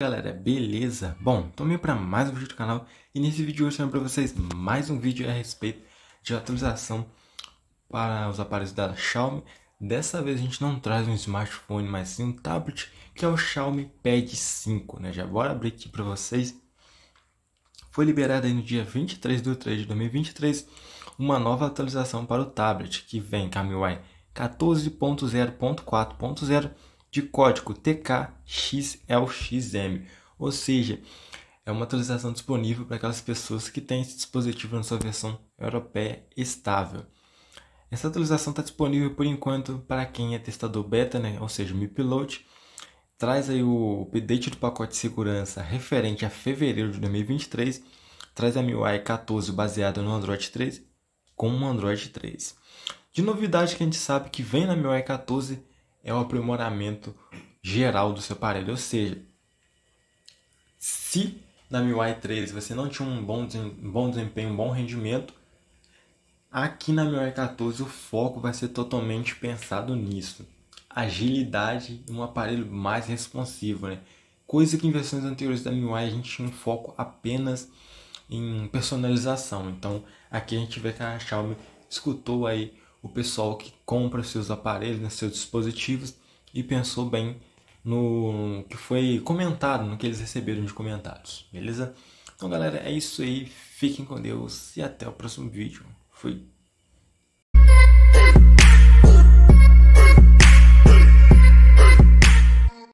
galera, beleza? Bom, tô meio para mais um vídeo do canal e nesse vídeo eu trago para vocês mais um vídeo a respeito de atualização para os aparelhos da Xiaomi. Dessa vez a gente não traz um smartphone, mas sim um tablet, que é o Xiaomi Pad 5, né? Já bora abrir aqui para vocês. Foi liberada aí no dia 23 de 3 de 2023 uma nova atualização para o tablet, que vem com a MIUI 14.0.4.0 de código TKXLXM, ou seja, é uma atualização disponível para aquelas pessoas que têm esse dispositivo na sua versão europeia estável. Essa atualização está disponível por enquanto para quem é testador beta, né? ou seja, me Pilote. Traz aí o update do pacote de segurança referente a fevereiro de 2023. Traz a MIUI 14 baseada no Android 3 com o Android 3. De novidade que a gente sabe que vem na MIUI 14 é um aprimoramento geral do seu aparelho. Ou seja, se na MIUI 13 você não tinha um bom, um bom desempenho, um bom rendimento, aqui na MIUI 14 o foco vai ser totalmente pensado nisso. Agilidade e um aparelho mais responsivo, né? Coisa que em versões anteriores da MIUI a gente tinha um foco apenas em personalização. Então aqui a gente vê que a Xiaomi escutou aí o pessoal que compra seus aparelhos, né, seus dispositivos e pensou bem no que foi comentado, no que eles receberam de comentários, beleza? Então, galera, é isso aí. Fiquem com Deus e até o próximo vídeo. Fui.